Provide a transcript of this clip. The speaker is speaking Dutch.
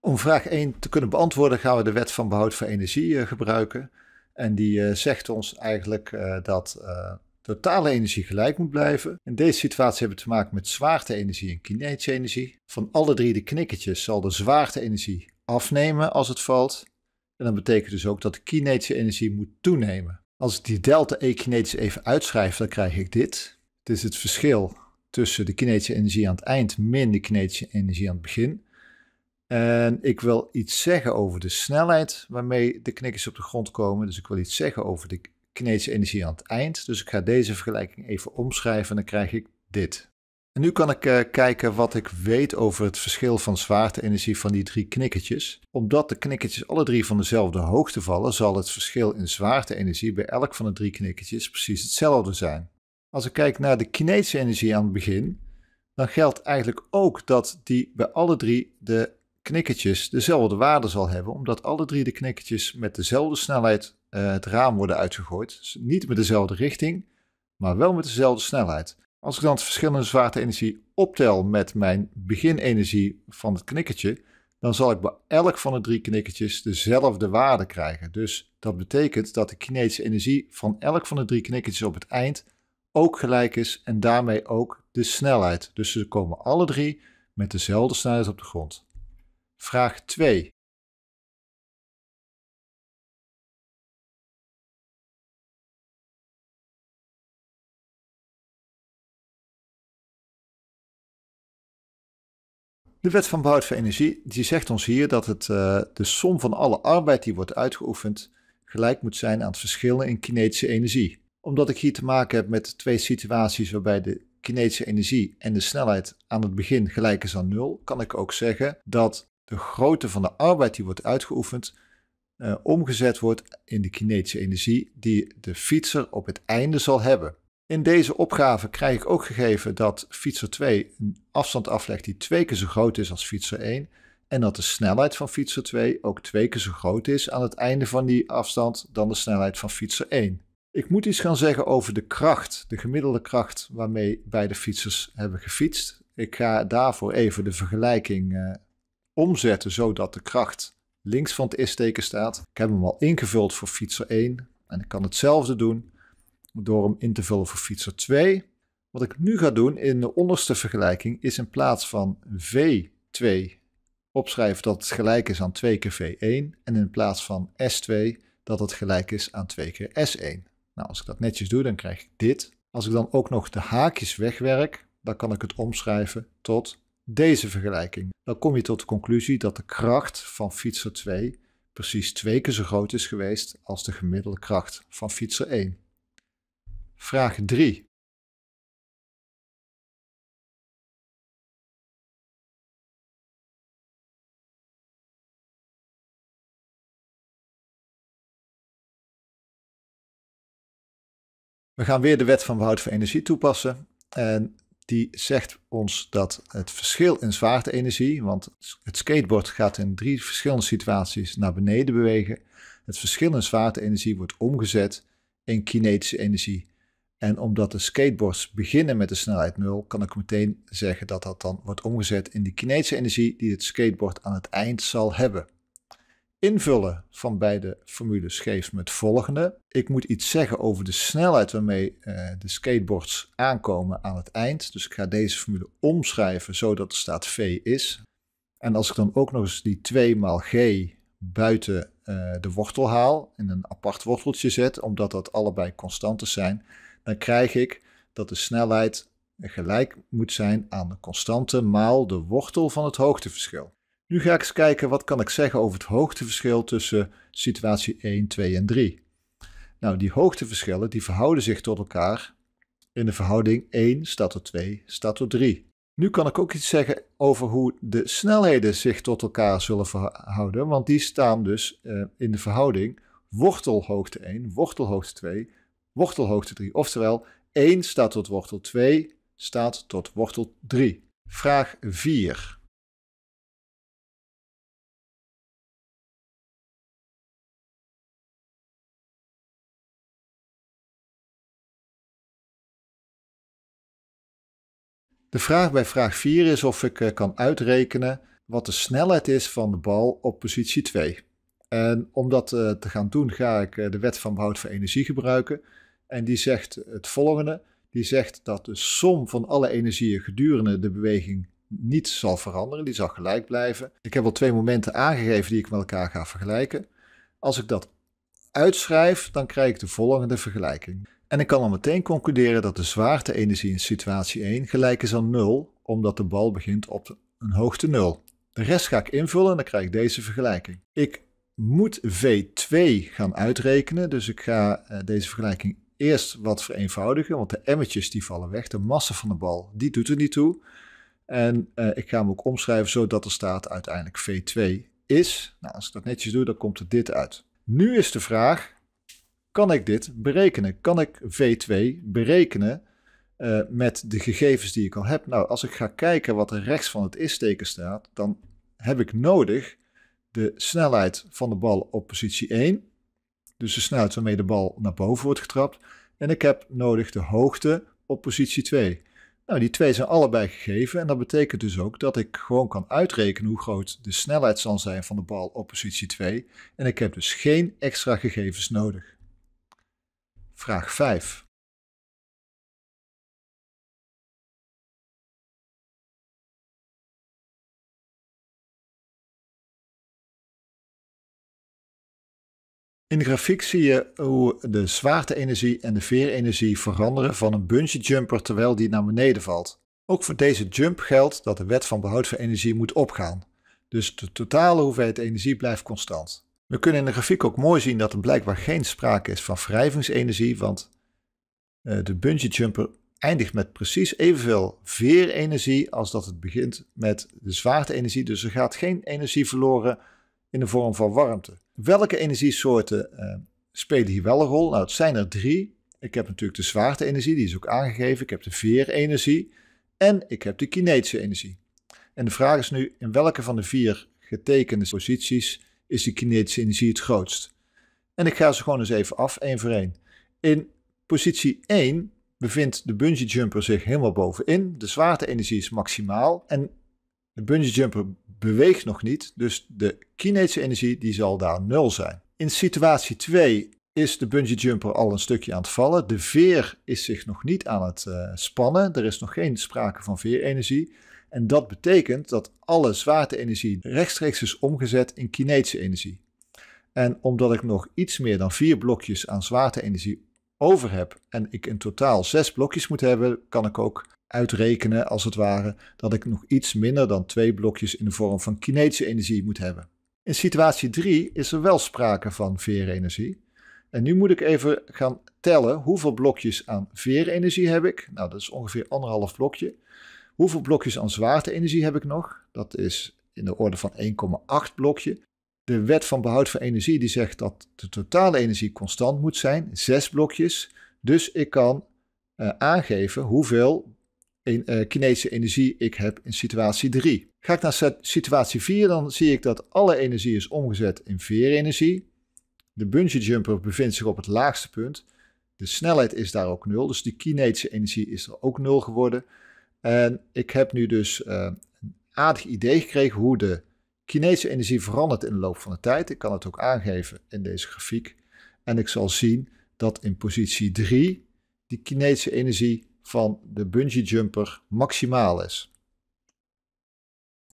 Om vraag 1 te kunnen beantwoorden gaan we de wet van behoud van energie eh, gebruiken. En die eh, zegt ons eigenlijk eh, dat totale energie gelijk moet blijven. In deze situatie hebben we te maken met zwaarte-energie en kinetische energie. Van alle drie de knikketjes zal de zwaarte-energie afnemen als het valt. En dat betekent dus ook dat de kinetische energie moet toenemen. Als ik die delta E kinetisch even uitschrijf, dan krijg ik dit. Het is het verschil tussen de kinetische energie aan het eind min de kinetische energie aan het begin. En ik wil iets zeggen over de snelheid waarmee de knikkers op de grond komen. Dus ik wil iets zeggen over de kinetische energie aan het eind. Dus ik ga deze vergelijking even omschrijven en dan krijg ik dit. En nu kan ik eh, kijken wat ik weet over het verschil van zwaarte-energie van die drie knikketjes. Omdat de knikketjes alle drie van dezelfde hoogte vallen, zal het verschil in zwaarte-energie bij elk van de drie knikketjes precies hetzelfde zijn. Als ik kijk naar de kinetische energie aan het begin, dan geldt eigenlijk ook dat die bij alle drie de knikkertjes dezelfde waarde zal hebben, omdat alle drie de knikkertjes met dezelfde snelheid eh, het raam worden uitgegooid. Dus niet met dezelfde richting, maar wel met dezelfde snelheid. Als ik dan het verschillende zwaarte-energie optel met mijn beginenergie van het knikkertje, dan zal ik bij elk van de drie knikkertjes dezelfde waarde krijgen. Dus dat betekent dat de kinetische energie van elk van de drie knikkertjes op het eind ook gelijk is en daarmee ook de snelheid. Dus ze komen alle drie met dezelfde snelheid op de grond. Vraag 2. De wet van behoud van energie die zegt ons hier dat het, eh, de som van alle arbeid die wordt uitgeoefend gelijk moet zijn aan het verschil in kinetische energie. Omdat ik hier te maken heb met twee situaties waarbij de kinetische energie en de snelheid aan het begin gelijk is aan nul, kan ik ook zeggen dat de grootte van de arbeid die wordt uitgeoefend, uh, omgezet wordt in de kinetische energie die de fietser op het einde zal hebben. In deze opgave krijg ik ook gegeven dat fietser 2 een afstand aflegt die twee keer zo groot is als fietser 1 en dat de snelheid van fietser 2 ook twee keer zo groot is aan het einde van die afstand dan de snelheid van fietser 1. Ik moet iets gaan zeggen over de kracht, de gemiddelde kracht waarmee beide fietsers hebben gefietst. Ik ga daarvoor even de vergelijking uh, omzetten zodat de kracht links van het is teken staat. Ik heb hem al ingevuld voor fietser 1 en ik kan hetzelfde doen door hem in te vullen voor fietser 2. Wat ik nu ga doen in de onderste vergelijking is in plaats van V2 opschrijven dat het gelijk is aan 2 keer V1 en in plaats van S2 dat het gelijk is aan 2 keer S1. Nou, als ik dat netjes doe, dan krijg ik dit. Als ik dan ook nog de haakjes wegwerk, dan kan ik het omschrijven tot deze vergelijking, dan kom je tot de conclusie dat de kracht van fietser 2 precies twee keer zo groot is geweest als de gemiddelde kracht van fietser 1. Vraag 3. We gaan weer de wet van behoud van energie toepassen. En die zegt ons dat het verschil in zwaarteenergie, want het skateboard gaat in drie verschillende situaties naar beneden bewegen, het verschil in zwaarteenergie wordt omgezet in kinetische energie. En omdat de skateboards beginnen met de snelheid 0, kan ik meteen zeggen dat dat dan wordt omgezet in de kinetische energie die het skateboard aan het eind zal hebben invullen van beide formules geeft me het volgende. Ik moet iets zeggen over de snelheid waarmee eh, de skateboards aankomen aan het eind. Dus ik ga deze formule omschrijven zodat er staat V is. En als ik dan ook nog eens die 2 maal G buiten eh, de wortel haal, in een apart worteltje zet, omdat dat allebei constanten zijn, dan krijg ik dat de snelheid gelijk moet zijn aan de constante maal de wortel van het hoogteverschil. Nu ga ik eens kijken wat kan ik zeggen over het hoogteverschil tussen situatie 1, 2 en 3. Nou, die hoogteverschillen die verhouden zich tot elkaar in de verhouding 1 staat tot 2 staat tot 3. Nu kan ik ook iets zeggen over hoe de snelheden zich tot elkaar zullen verhouden, want die staan dus uh, in de verhouding wortelhoogte 1, wortelhoogte 2, wortelhoogte 3. Oftewel, 1 staat tot wortel 2 staat tot wortel 3. Vraag 4. De vraag bij vraag 4 is of ik eh, kan uitrekenen wat de snelheid is van de bal op positie 2. En om dat eh, te gaan doen ga ik eh, de wet van behoud van energie gebruiken. En die zegt het volgende. Die zegt dat de som van alle energieën gedurende de beweging niet zal veranderen. Die zal gelijk blijven. Ik heb al twee momenten aangegeven die ik met elkaar ga vergelijken. Als ik dat uitschrijf, dan krijg ik de volgende vergelijking. En ik kan al meteen concluderen dat de zwaarte-energie in situatie 1 gelijk is aan 0, omdat de bal begint op een hoogte 0. De rest ga ik invullen en dan krijg ik deze vergelijking. Ik moet V2 gaan uitrekenen, dus ik ga eh, deze vergelijking eerst wat vereenvoudigen, want de emmetjes die vallen weg, de massa van de bal, die doet er niet toe. En eh, ik ga hem ook omschrijven zodat er staat uiteindelijk V2 is. Nou, als ik dat netjes doe, dan komt er dit uit. Nu is de vraag, kan ik dit berekenen? Kan ik V2 berekenen eh, met de gegevens die ik al heb? Nou, als ik ga kijken wat er rechts van het is-teken staat, dan heb ik nodig de snelheid van de bal op positie 1. Dus de snelheid waarmee de bal naar boven wordt getrapt. En ik heb nodig de hoogte op positie 2. Nou, die twee zijn allebei gegeven en dat betekent dus ook dat ik gewoon kan uitrekenen hoe groot de snelheid zal zijn van de bal op positie 2. En ik heb dus geen extra gegevens nodig. Vraag 5. In de grafiek zie je hoe de zwaarte-energie en de veerenergie veranderen van een bungee jumper terwijl die naar beneden valt. Ook voor deze jump geldt dat de wet van behoud van energie moet opgaan. Dus de totale hoeveelheid energie blijft constant. We kunnen in de grafiek ook mooi zien dat er blijkbaar geen sprake is van wrijvingsenergie, want eh, de bungee jumper eindigt met precies evenveel veerenergie als dat het begint met de zwaarteenergie. Dus er gaat geen energie verloren in de vorm van warmte. Welke energiesoorten eh, spelen hier wel een rol? Nou, het zijn er drie. Ik heb natuurlijk de zwaarteenergie, die is ook aangegeven. Ik heb de veerenergie en ik heb de kinetische energie. En de vraag is nu, in welke van de vier getekende posities is die kinetische energie het grootst. En ik ga ze gewoon eens even af, één voor één. In positie 1 bevindt de bungee jumper zich helemaal bovenin. De zwaarte-energie is maximaal en de bungee jumper beweegt nog niet, dus de kinetische energie die zal daar nul zijn. In situatie 2 is de bungee jumper al een stukje aan het vallen. De veer is zich nog niet aan het eh, spannen. Er is nog geen sprake van veerenergie. En dat betekent dat alle zwaarte-energie rechtstreeks is omgezet in kinetische energie. En omdat ik nog iets meer dan vier blokjes aan zwaarte-energie over heb en ik in totaal zes blokjes moet hebben, kan ik ook uitrekenen als het ware dat ik nog iets minder dan twee blokjes in de vorm van kinetische energie moet hebben. In situatie 3 is er wel sprake van veerenergie. En nu moet ik even gaan tellen hoeveel blokjes aan veerenergie heb ik. Nou, dat is ongeveer anderhalf blokje. Hoeveel blokjes aan zwaarteenergie heb ik nog? Dat is in de orde van 1,8 blokje. De wet van behoud van energie die zegt dat de totale energie constant moet zijn, 6 blokjes. Dus ik kan eh, aangeven hoeveel in, kinetische eh, energie ik heb in situatie 3. Ga ik naar situatie 4, dan zie ik dat alle energie is omgezet in veerenergie. De bungee jumper bevindt zich op het laagste punt. De snelheid is daar ook nul, dus de kinetische energie is er ook nul geworden. En ik heb nu dus eh, een aardig idee gekregen hoe de kinetische energie verandert in de loop van de tijd. Ik kan het ook aangeven in deze grafiek. En ik zal zien dat in positie 3 die kinetische energie van de bungee jumper maximaal is.